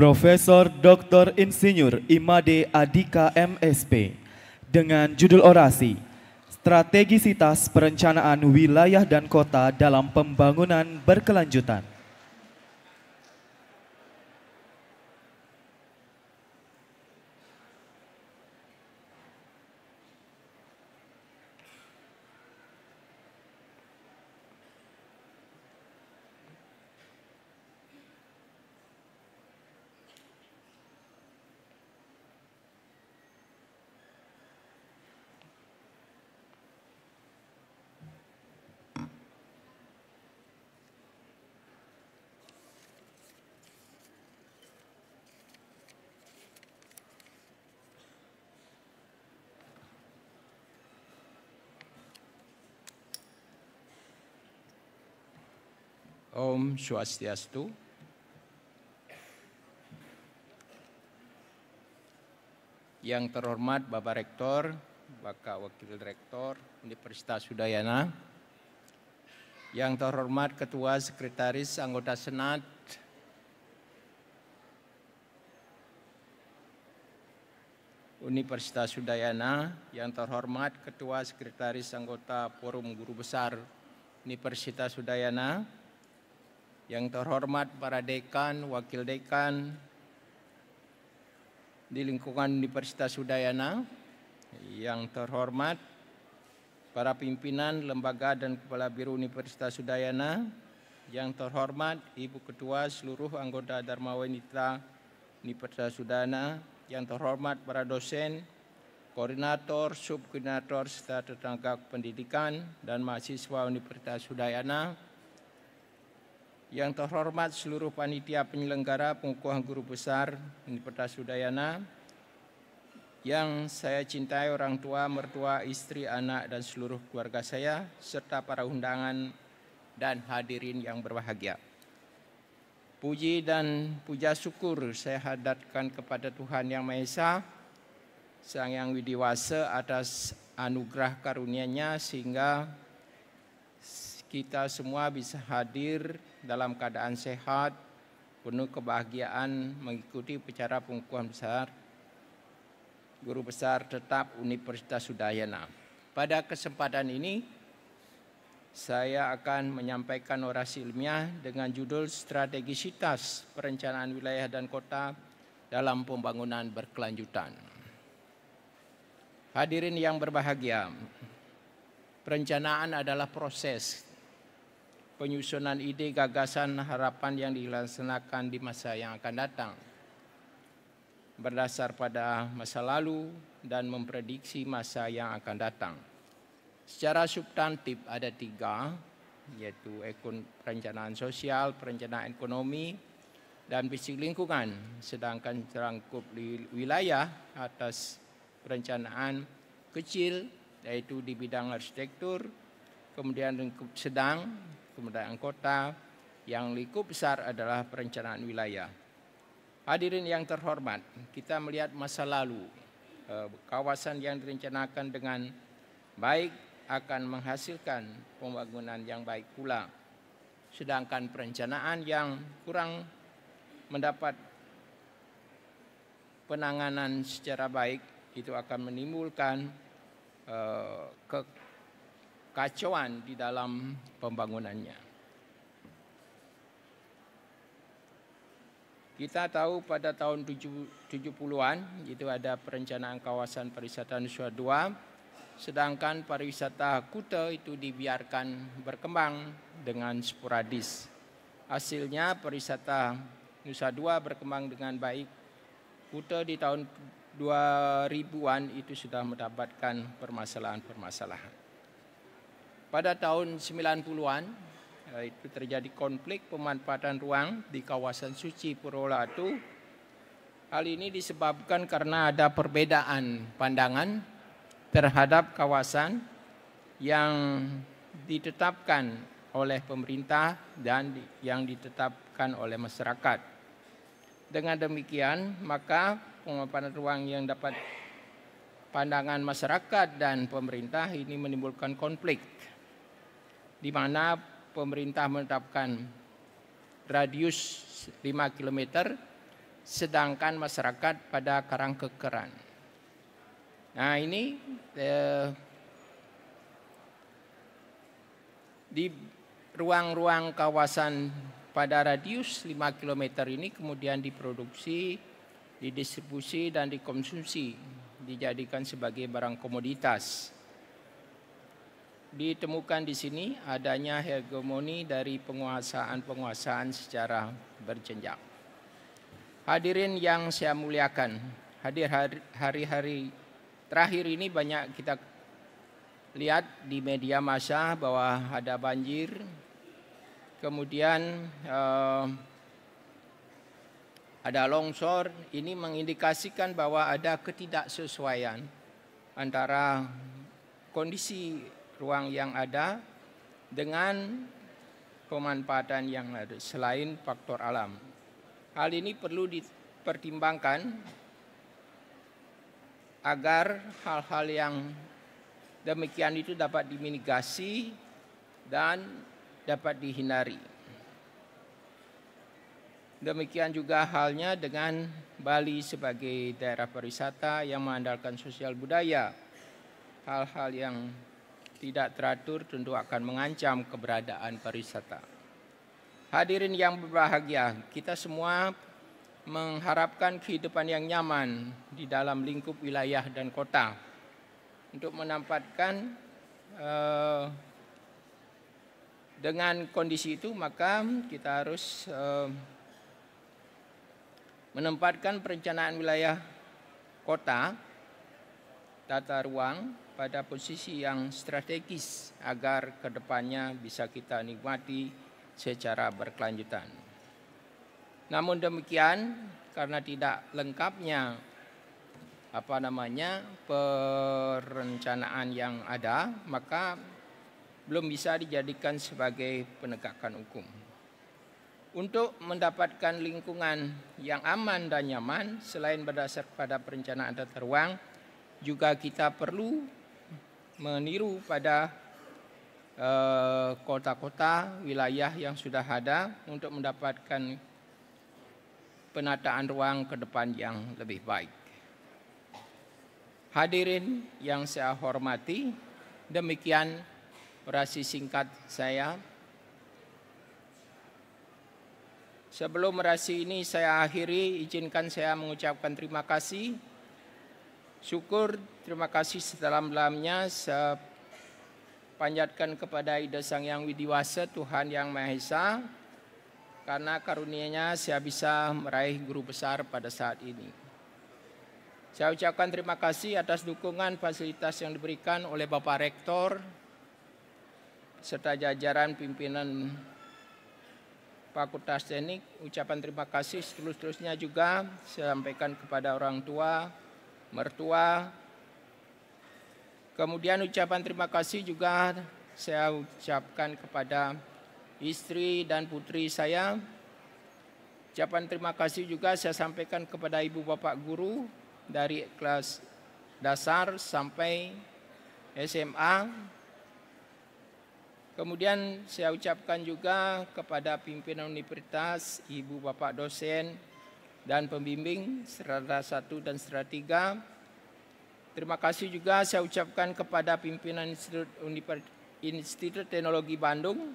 Profesor Dr. Insinyur Imade Adika MSP dengan judul orasi Strategisitas Perencanaan Wilayah dan Kota dalam Pembangunan Berkelanjutan. Om Swastiastu. Yang terhormat Bapak Rektor, Bapak Wakil Rektor Universitas Udayana. Yang terhormat Ketua Sekretaris Anggota Senat Universitas Udayana, yang terhormat Ketua Sekretaris Anggota Forum Guru Besar Universitas Udayana, yang terhormat para dekan, wakil dekan di lingkungan Universitas Udayana, yang terhormat para pimpinan lembaga dan kepala biru Universitas Udayana, yang terhormat Ibu Ketua seluruh anggota Dharma Wanita Universitas Udayana, yang terhormat para dosen, koordinator, subkoordinator serta tetangga pendidikan dan mahasiswa Universitas Udayana, yang terhormat seluruh panitia penyelenggara pengukuhan guru besar Universitas Udayana, yang saya cintai orang tua, mertua, istri, anak, dan seluruh keluarga saya, serta para undangan dan hadirin yang berbahagia. Puji dan puja syukur saya hadatkan kepada Tuhan Yang Maha Esa, Sang Yang Widiwasa atas anugerah karunia-Nya sehingga kita semua bisa hadir dalam keadaan sehat, penuh kebahagiaan mengikuti upacara pengukuhan besar Guru Besar Tetap Universitas Udayana. Pada kesempatan ini, saya akan menyampaikan orasi ilmiah dengan judul Strategisitas Perencanaan Wilayah dan Kota dalam Pembangunan Berkelanjutan. Hadirin yang berbahagia, perencanaan adalah proses penyusunan ide, gagasan, harapan yang dilaksanakan di masa yang akan datang. Berdasar pada masa lalu dan memprediksi masa yang akan datang. Secara substantif ada tiga, yaitu ekon, perencanaan sosial, perencanaan ekonomi, dan fisik lingkungan. Sedangkan terangkup di wilayah atas perencanaan kecil, yaitu di bidang arsitektur, kemudian lingkup sedang Kebudayaan Kota yang lingkup besar adalah perencanaan wilayah. Hadirin yang terhormat, kita melihat masa lalu eh, kawasan yang direncanakan dengan baik akan menghasilkan pembangunan yang baik pula. Sedangkan perencanaan yang kurang mendapat penanganan secara baik itu akan menimbulkan eh, ke kacauan di dalam pembangunannya. Kita tahu pada tahun 70-an itu ada perencanaan kawasan pariwisata Nusa Dua, sedangkan pariwisata Kuta itu dibiarkan berkembang dengan sporadis. Hasilnya pariwisata Nusa Dua berkembang dengan baik. Kuta di tahun 2000-an itu sudah mendapatkan permasalahan-permasalahan. Pada tahun 90-an eh, itu terjadi konflik pemanfaatan ruang di kawasan suci Purwolatu. Hal ini disebabkan karena ada perbedaan pandangan terhadap kawasan yang ditetapkan oleh pemerintah dan yang ditetapkan oleh masyarakat. Dengan demikian, maka pemanfaatan ruang yang dapat pandangan masyarakat dan pemerintah ini menimbulkan konflik di mana pemerintah menetapkan radius 5 km sedangkan masyarakat pada karang kekeran. Nah, ini eh, di ruang-ruang kawasan pada radius 5 km ini kemudian diproduksi, didistribusi dan dikonsumsi, dijadikan sebagai barang komoditas ditemukan di sini adanya hegemoni dari penguasaan-penguasaan secara berjenjang. Hadirin yang saya muliakan, hadir hari-hari terakhir ini banyak kita lihat di media massa bahwa ada banjir, kemudian eh, ada longsor, ini mengindikasikan bahwa ada ketidaksesuaian antara kondisi ruang yang ada dengan pemanfaatan yang ada selain faktor alam. Hal ini perlu dipertimbangkan agar hal-hal yang demikian itu dapat diminigasi dan dapat dihindari. Demikian juga halnya dengan Bali sebagai daerah pariwisata yang mengandalkan sosial budaya. Hal-hal yang tidak teratur tentu akan mengancam keberadaan pariwisata. Hadirin yang berbahagia, kita semua mengharapkan kehidupan yang nyaman di dalam lingkup wilayah dan kota untuk menempatkan uh, eh, dengan kondisi itu maka kita harus uh, menempatkan perencanaan wilayah kota tata ruang pada posisi yang strategis agar kedepannya bisa kita nikmati secara berkelanjutan. Namun demikian, karena tidak lengkapnya apa namanya perencanaan yang ada, maka belum bisa dijadikan sebagai penegakan hukum. Untuk mendapatkan lingkungan yang aman dan nyaman, selain berdasar pada perencanaan tata ruang, juga kita perlu meniru pada eh, kota-kota, wilayah yang sudah ada untuk mendapatkan penataan ruang ke depan yang lebih baik. Hadirin yang saya hormati, demikian orasi singkat saya. Sebelum orasi ini saya akhiri, izinkan saya mengucapkan terima kasih Syukur, terima kasih sedalam-dalamnya saya panjatkan kepada Ida Sang Yang Widiwasa, Tuhan Yang Maha Esa, karena karuniaNya saya bisa meraih guru besar pada saat ini. Saya ucapkan terima kasih atas dukungan fasilitas yang diberikan oleh Bapak Rektor serta jajaran pimpinan Fakultas Teknik. Ucapan terima kasih seterus-terusnya juga saya sampaikan kepada orang tua, mertua. Kemudian ucapan terima kasih juga saya ucapkan kepada istri dan putri saya. Ucapan terima kasih juga saya sampaikan kepada ibu bapak guru dari kelas dasar sampai SMA. Kemudian saya ucapkan juga kepada pimpinan universitas, ibu bapak dosen, dan pembimbing serata 1 dan serata 3. Terima kasih juga saya ucapkan kepada pimpinan Institut, Institut Teknologi Bandung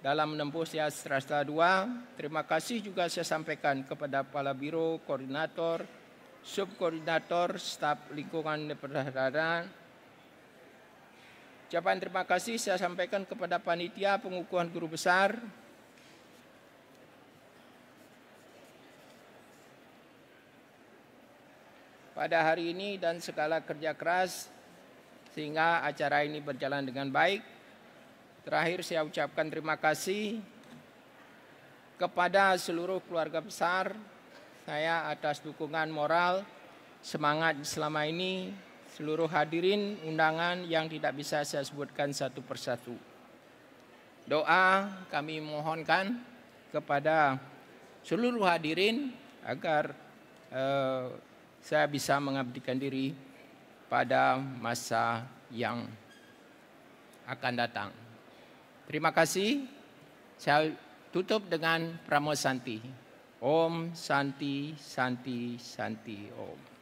dalam menempuh saya serata 2. Terima kasih juga saya sampaikan kepada Kepala Biro, Koordinator, Subkoordinator, Staf Lingkungan Perdagangan. Ucapan terima kasih saya sampaikan kepada Panitia Pengukuhan Guru Besar, pada hari ini dan segala kerja keras sehingga acara ini berjalan dengan baik. Terakhir saya ucapkan terima kasih kepada seluruh keluarga besar saya atas dukungan moral, semangat selama ini, seluruh hadirin undangan yang tidak bisa saya sebutkan satu persatu. Doa kami mohonkan kepada seluruh hadirin agar eh, saya bisa mengabdikan diri pada masa yang akan datang. Terima kasih. Saya tutup dengan Pramo Santi. Om Santi Santi Santi Om.